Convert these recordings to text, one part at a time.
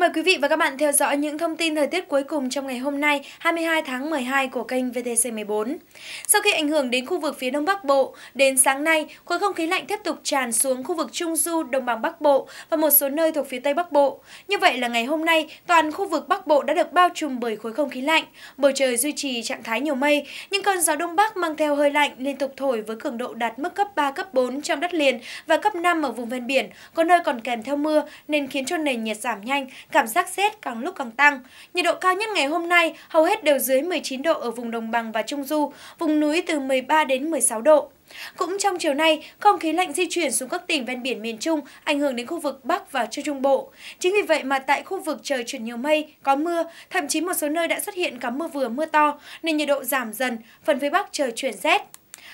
Mời quý vị và các bạn theo dõi những thông tin thời tiết cuối cùng trong ngày hôm nay 22 tháng 12 của kênh VTC14. Sau khi ảnh hưởng đến khu vực phía Đông Bắc Bộ, đến sáng nay, khối không khí lạnh tiếp tục tràn xuống khu vực Trung Du, Đồng bằng Bắc Bộ và một số nơi thuộc phía Tây Bắc Bộ. Như vậy là ngày hôm nay, toàn khu vực Bắc Bộ đã được bao trùm bởi khối không khí lạnh. Bầu trời duy trì trạng thái nhiều mây, nhưng cơn gió Đông Bắc mang theo hơi lạnh liên tục thổi với cường độ đạt mức cấp 3, cấp 4 trong đất liền và cấp 5 ở vùng ven biển, có nơi còn kèm theo mưa nên khiến cho nền nhiệt giảm nhanh, cảm giác rét càng lúc càng tăng. Nhiệt độ cao nhất ngày hôm nay hầu hết đều dưới 19 độ ở vùng đồng bằng và trung du, vùng núi từ 13 đến 16 độ. Cũng trong chiều nay, không khí lạnh di chuyển xuống các tỉnh ven biển miền Trung, ảnh hưởng đến khu vực Bắc và Trung Trung Bộ. Chính vì vậy mà tại khu vực trời chuyển nhiều mây, có mưa, thậm chí một số nơi đã xuất hiện cả mưa vừa mưa to, nên nhiệt độ giảm dần, phần phía Bắc trời chuyển rét.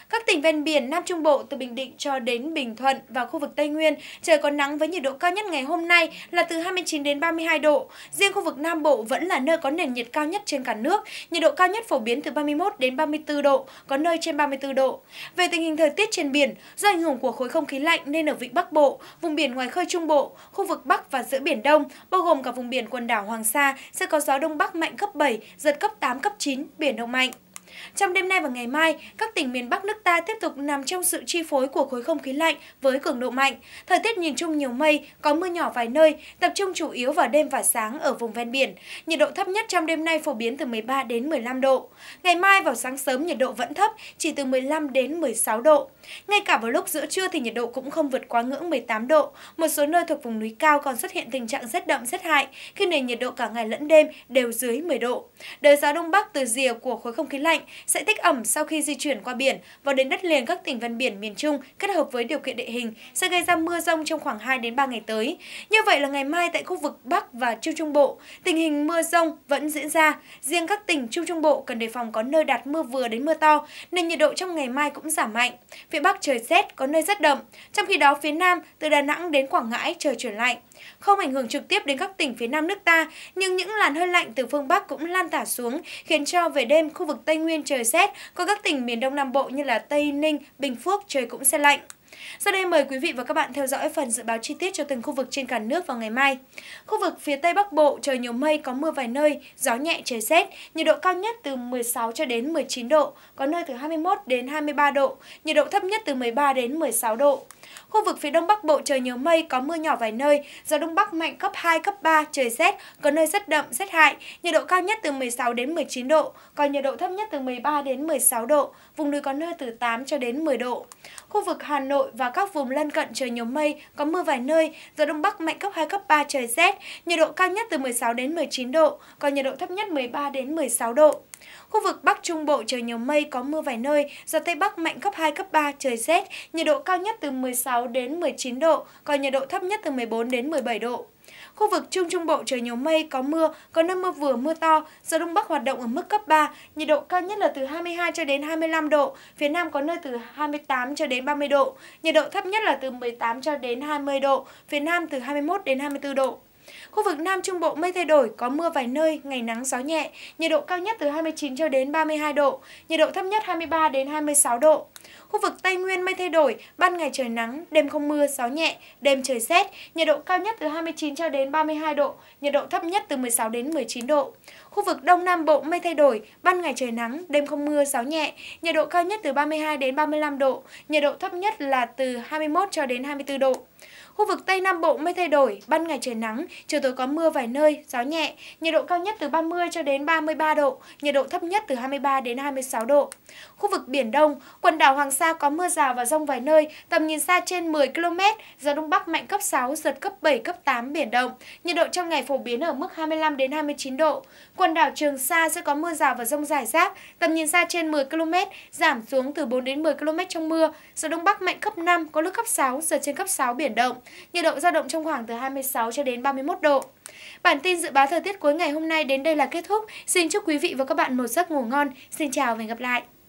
Các tỉnh ven biển Nam Trung Bộ từ Bình Định cho đến Bình Thuận và khu vực Tây Nguyên trời có nắng với nhiệt độ cao nhất ngày hôm nay là từ 29 đến 32 độ. Riêng khu vực Nam Bộ vẫn là nơi có nền nhiệt cao nhất trên cả nước, nhiệt độ cao nhất phổ biến từ 31 đến 34 độ, có nơi trên 34 độ. Về tình hình thời tiết trên biển, do ảnh hưởng của khối không khí lạnh nên ở vịnh Bắc Bộ, vùng biển ngoài khơi Trung Bộ, khu vực Bắc và giữa biển Đông, bao gồm cả vùng biển quần đảo Hoàng Sa sẽ có gió đông bắc mạnh cấp 7, giật cấp 8 cấp 9, biển động mạnh. Trong đêm nay và ngày mai, các tỉnh miền Bắc nước ta tiếp tục nằm trong sự chi phối của khối không khí lạnh với cường độ mạnh. Thời tiết nhìn chung nhiều mây, có mưa nhỏ vài nơi, tập trung chủ yếu vào đêm và sáng ở vùng ven biển. Nhiệt độ thấp nhất trong đêm nay phổ biến từ 13 đến 15 độ. Ngày mai vào sáng sớm nhiệt độ vẫn thấp, chỉ từ 15 đến 16 độ. Ngay cả vào lúc giữa trưa thì nhiệt độ cũng không vượt quá ngưỡng 18 độ. Một số nơi thuộc vùng núi cao còn xuất hiện tình trạng rét đậm rét hại, khi nền nhiệt độ cả ngày lẫn đêm đều dưới 10 độ. Đời gió đông bắc từ rìa của khối không khí lạnh mạnh sẽ tích ẩm sau khi di chuyển qua biển và đến đất liền các tỉnh ven biển miền Trung kết hợp với điều kiện địa hình sẽ gây ra mưa rông trong khoảng 2 đến 3 ngày tới. Như vậy là ngày mai tại khu vực Bắc và Trung Trung Bộ, tình hình mưa rông vẫn diễn ra. Riêng các tỉnh Trung Trung Bộ cần đề phòng có nơi đạt mưa vừa đến mưa to, nên nhiệt độ trong ngày mai cũng giảm mạnh. Phía Bắc trời rét, có nơi rất đậm. Trong khi đó phía Nam, từ Đà Nẵng đến Quảng Ngãi trời chuyển lạnh. Không ảnh hưởng trực tiếp đến các tỉnh phía Nam nước ta, nhưng những làn hơi lạnh từ phương Bắc cũng lan tỏa xuống, khiến cho về đêm khu vực Tây Nguyên trời rét, còn các tỉnh miền Đông Nam Bộ như là Tây Ninh, Bình Phước trời cũng sẽ lạnh. Sau đây mời quý vị và các bạn theo dõi phần dự báo chi tiết cho từng khu vực trên cả nước vào ngày mai. Khu vực phía Tây Bắc Bộ trời nhiều mây có mưa vài nơi, gió nhẹ trời rét, nhiệt độ cao nhất từ 16 cho đến 19 độ, có nơi từ 21 đến 23 độ, nhiệt độ thấp nhất từ 13 đến 16 độ. Khu vực phía Đông Bắc Bộ trời nhiều mây, có mưa nhỏ vài nơi, gió Đông Bắc mạnh cấp 2, cấp 3, trời rét, có nơi rất đậm, rét hại, nhiệt độ cao nhất từ 16 đến 19 độ, còn nhiệt độ thấp nhất từ 13 đến 16 độ, vùng núi có nơi từ 8 cho đến 10 độ. Khu vực Hà Nội Nội và các vùng lân cận trời nhiều mây, có mưa vài nơi, gió Đông Bắc mạnh cấp 2, cấp 3, trời rét, nhiệt độ cao nhất từ 16 đến 19 độ, còn nhiệt độ thấp nhất 13 đến 16 độ. Khu vực Bắc Trung Bộ trời nhiều mây, có mưa vài nơi, gió Tây Bắc mạnh cấp 2, cấp 3, trời rét, nhiệt độ cao nhất từ 16 đến 19 độ, còn nhiệt độ thấp nhất từ 14 đến 17 độ. Khu vực Trung Trung Bộ trời nhiều mây, có mưa, có nơi mưa vừa mưa to, gió Đông Bắc hoạt động ở mức cấp 3, nhiệt độ cao nhất là từ 22 cho đến 25 độ, phía Nam có nơi từ 28 cho đến 30 độ, nhiệt độ thấp nhất là từ 18 cho đến 20 độ, phía Nam từ 21 đến 24 độ. Khu vực Nam Trung Bộ mây thay đổi, có mưa vài nơi, ngày nắng gió nhẹ, nhiệt độ cao nhất từ 29 cho đến 32 độ, nhiệt độ thấp nhất 23 đến 26 độ. Khu vực Tây Nguyên mây thay đổi, ban ngày trời nắng, đêm không mưa, gió nhẹ, đêm trời rét, nhiệt độ cao nhất từ 29 cho đến 32 độ, nhiệt độ thấp nhất từ 16 đến 19 độ. Khu vực Đông Nam Bộ mây thay đổi, ban ngày trời nắng, đêm không mưa, gió nhẹ, nhiệt độ cao nhất từ 32 đến 35 độ, nhiệt độ thấp nhất là từ 21 cho đến 24 độ. Khu vực Tây Nam Bộ mây thay đổi, ban ngày trời nắng, chiều tối có mưa vài nơi, gió nhẹ, nhiệt độ cao nhất từ 30 cho đến 33 độ, nhiệt độ thấp nhất từ 23 đến 26 độ. Khu vực Biển Đông, quần đảo Hoàng Sa có mưa rào và rông vài nơi, tầm nhìn xa trên 10 km, gió Đông Bắc mạnh cấp 6, giật cấp 7, cấp 8, biển động. Nhiệt độ trong ngày phổ biến ở mức 25 đến 29 độ. Quần đảo Trường Sa sẽ có mưa rào và rông rải rác, tầm nhìn xa trên 10 km, giảm xuống từ 4 đến 10 km trong mưa, gió Đông Bắc mạnh cấp 5, có lúc cấp 6, giật trên cấp 6, biển động. Nhiệt độ dao động trong khoảng từ 26 cho đến 31 độ. Bản tin dự báo thời tiết cuối ngày hôm nay đến đây là kết thúc. Xin chúc quý vị và các bạn một giấc ngủ ngon. Xin chào và hẹn gặp lại.